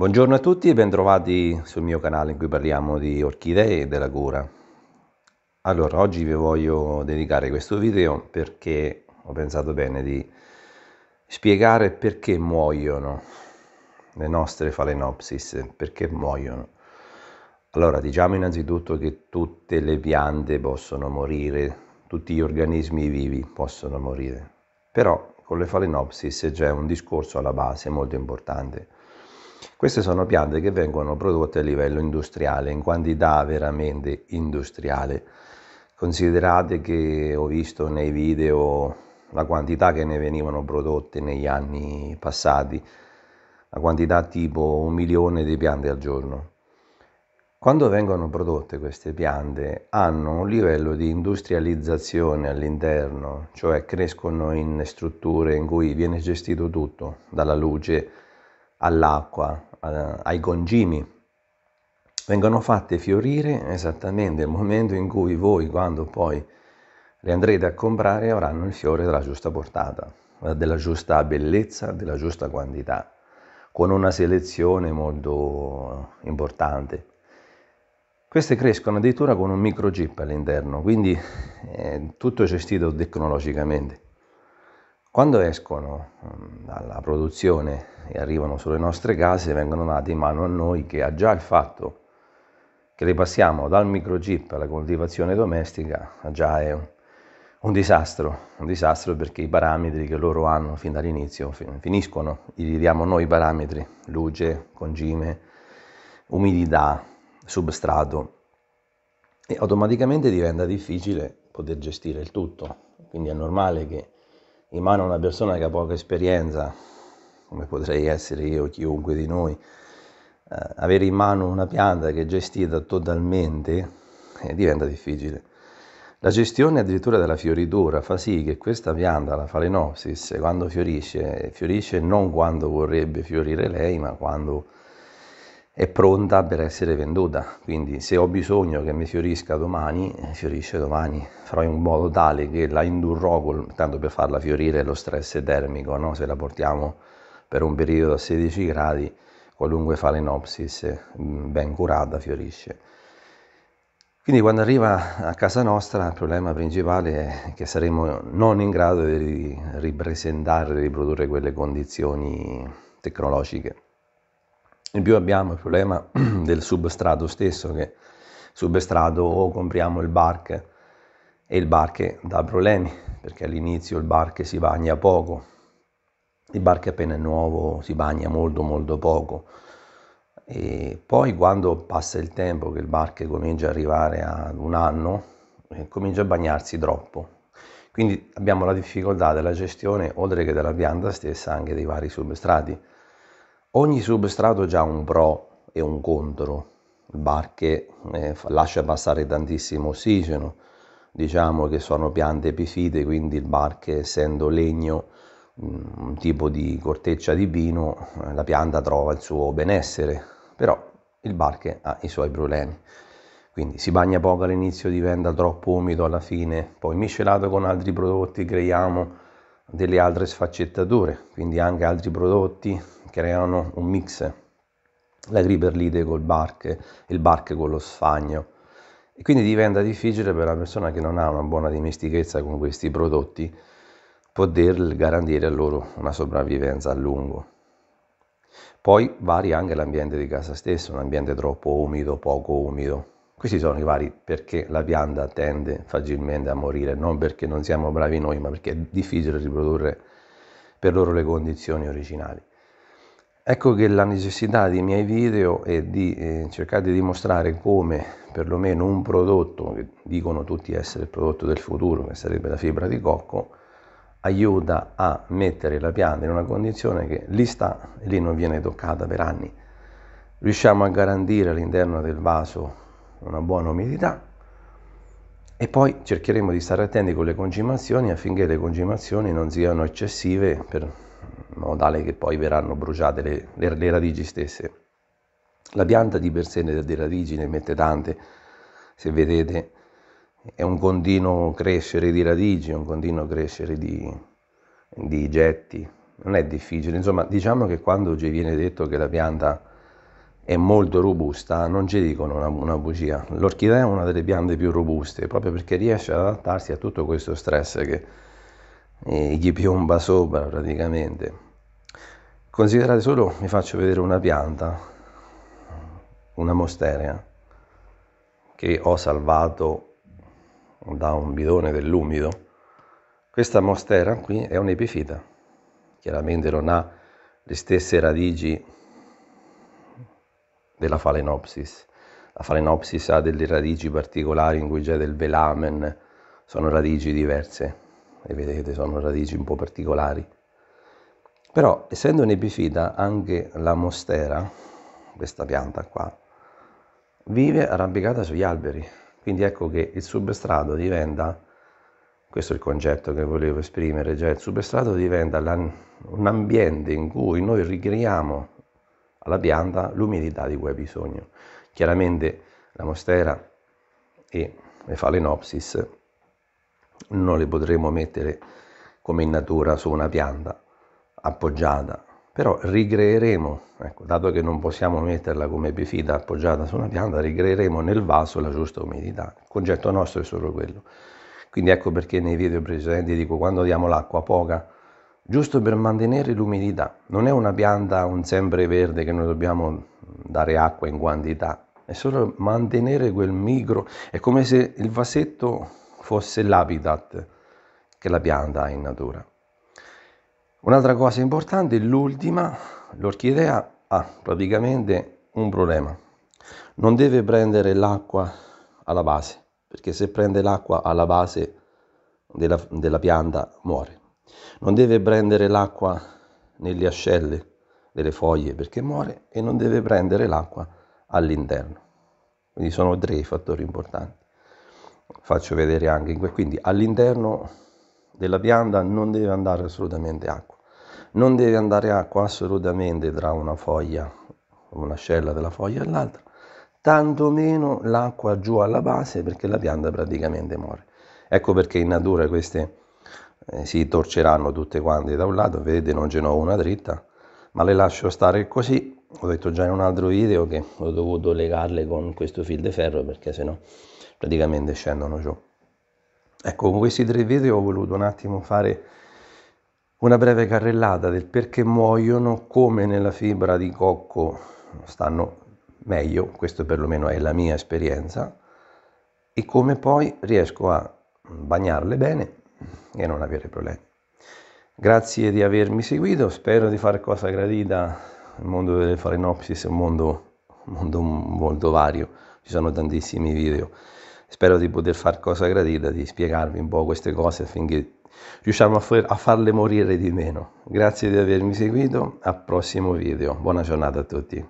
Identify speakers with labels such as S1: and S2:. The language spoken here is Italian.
S1: Buongiorno a tutti e bentrovati sul mio canale in cui parliamo di orchidee e della cura. Allora, oggi vi voglio dedicare questo video perché ho pensato bene di spiegare perché muoiono le nostre falenopsis, perché muoiono. Allora, diciamo innanzitutto che tutte le piante possono morire, tutti gli organismi vivi possono morire. Però con le falenopsis c'è un discorso alla base molto importante queste sono piante che vengono prodotte a livello industriale, in quantità veramente industriale. Considerate che ho visto nei video la quantità che ne venivano prodotte negli anni passati, la quantità tipo un milione di piante al giorno. Quando vengono prodotte queste piante hanno un livello di industrializzazione all'interno, cioè crescono in strutture in cui viene gestito tutto, dalla luce all'acqua, ai congimi, Vengono fatte fiorire esattamente nel momento in cui voi, quando poi le andrete a comprare, avranno il fiore della giusta portata, eh, della giusta bellezza, della giusta quantità, con una selezione molto importante. Queste crescono addirittura con un microchip all'interno, quindi eh, è tutto gestito tecnologicamente. Quando escono mm, dalla produzione e arrivano sulle nostre case, vengono date in mano a noi che ha già il fatto che le passiamo dal microchip alla coltivazione domestica già è un disastro, un disastro perché i parametri che loro hanno fin dall'inizio finiscono, gli diamo noi i parametri, luce, congime, umidità, substrato e automaticamente diventa difficile poter gestire il tutto, quindi è normale che in mano a una persona che ha poca esperienza, come potrei essere io o chiunque di noi, eh, avere in mano una pianta che è gestita totalmente eh, diventa difficile. La gestione addirittura della fioritura fa sì che questa pianta, la Phalaenopsis, quando fiorisce, fiorisce non quando vorrebbe fiorire lei, ma quando è pronta per essere venduta, quindi se ho bisogno che mi fiorisca domani, fiorisce domani, farò in modo tale che la indurrò, tanto per farla fiorire lo stress termico, no? se la portiamo per un periodo a 16 gradi, qualunque falenopsis mm, ben curata fiorisce. Quindi quando arriva a casa nostra il problema principale è che saremo non in grado di ripresentare, di riprodurre quelle condizioni tecnologiche. In più abbiamo il problema del substrato stesso, che substrato o compriamo il barche e il barche dà problemi, perché all'inizio il barche si bagna poco, il barche appena è nuovo si bagna molto molto poco. E poi quando passa il tempo che il barche comincia ad arrivare ad un anno, eh, comincia a bagnarsi troppo. Quindi abbiamo la difficoltà della gestione, oltre che della pianta stessa, anche dei vari substrati. Ogni substrato ha un pro e un contro. Barche eh, lascia passare tantissimo ossigeno, diciamo che sono piante epifite, quindi il barche essendo legno, mm, un tipo di corteccia di pino, eh, la pianta trova il suo benessere, però il barche ha i suoi problemi. Quindi si bagna poco all'inizio, diventa troppo umido alla fine, poi miscelato con altri prodotti creiamo delle altre sfaccettature, quindi anche altri prodotti creano un mix, la griberlide col barche, il barche con lo sfagno. E quindi diventa difficile per la persona che non ha una buona dimestichezza con questi prodotti poter garantire a loro una sopravvivenza a lungo. Poi varia anche l'ambiente di casa stesso, un ambiente troppo umido, poco umido. Questi sono i vari perché la pianta tende facilmente a morire, non perché non siamo bravi noi, ma perché è difficile riprodurre per loro le condizioni originali. Ecco che la necessità dei miei video è di eh, cercare di dimostrare come perlomeno un prodotto che dicono tutti essere il prodotto del futuro, che sarebbe la fibra di cocco, aiuta a mettere la pianta in una condizione che lì sta e lì non viene toccata per anni. Riusciamo a garantire all'interno del vaso una buona umidità e poi cercheremo di stare attenti con le congimazioni affinché le congimazioni non siano eccessive per modo tale che poi verranno bruciate le, le, le radici stesse. La pianta di per sé delle radici ne mette tante, se vedete è un continuo crescere di radici, un continuo crescere di, di getti, non è difficile, insomma diciamo che quando ci viene detto che la pianta è molto robusta, non ci dicono una, una bugia. L'orchidea è una delle piante più robuste, proprio perché riesce ad adattarsi a tutto questo stress che eh, gli piomba sopra praticamente. Considerate solo, vi faccio vedere una pianta, una mosteria, che ho salvato da un bidone dell'umido. Questa mostera qui è un'epifita, chiaramente non ha le stesse radici della Phalaenopsis. La Phalaenopsis ha delle radici particolari in cui c'è del velamen, sono radici diverse, e vedete, sono radici un po' particolari però essendo un epifita anche la mostera, questa pianta qua, vive arrampicata sugli alberi. Quindi ecco che il substrato diventa, questo è il concetto che volevo esprimere, cioè il substrato diventa un ambiente in cui noi ricreiamo alla pianta l'umidità di cui ha bisogno. Chiaramente la mostera e le phalaenopsis non le potremo mettere come in natura su una pianta, appoggiata, però ricreeremo, ecco, dato che non possiamo metterla come epifita appoggiata su una pianta, ricreeremo nel vaso la giusta umidità. Il concetto nostro è solo quello. Quindi ecco perché nei video precedenti dico quando diamo l'acqua poca, giusto per mantenere l'umidità. Non è una pianta un sempreverde che noi dobbiamo dare acqua in quantità, è solo mantenere quel micro, è come se il vasetto fosse l'habitat che la pianta ha in natura. Un'altra cosa importante, l'ultima, l'orchidea ha praticamente un problema. Non deve prendere l'acqua alla base, perché se prende l'acqua alla base della, della pianta muore. Non deve prendere l'acqua nelle ascelle delle foglie perché muore e non deve prendere l'acqua all'interno. Quindi sono tre i fattori importanti. Faccio vedere anche in que- quindi all'interno della pianta non deve andare assolutamente acqua. Non deve andare acqua assolutamente tra una foglia, una scella della foglia e l'altra, tantomeno l'acqua giù alla base perché la pianta praticamente muore. Ecco perché in natura queste eh, si torceranno tutte quante da un lato, vedete non ce n'ho una dritta, ma le lascio stare così. Ho detto già in un altro video che ho dovuto legarle con questo fil de ferro perché sennò praticamente scendono giù. Ecco, con questi tre video ho voluto un attimo fare una breve carrellata del perché muoiono, come nella fibra di cocco stanno meglio, questo perlomeno è la mia esperienza, e come poi riesco a bagnarle bene e non avere problemi. Grazie di avermi seguito, spero di fare cosa gradita, il mondo delle farinopsis è un mondo, un mondo molto vario, ci sono tantissimi video Spero di poter fare cosa gradita, di spiegarvi un po' queste cose affinché riusciamo a farle morire di meno. Grazie di avermi seguito, al prossimo video. Buona giornata a tutti.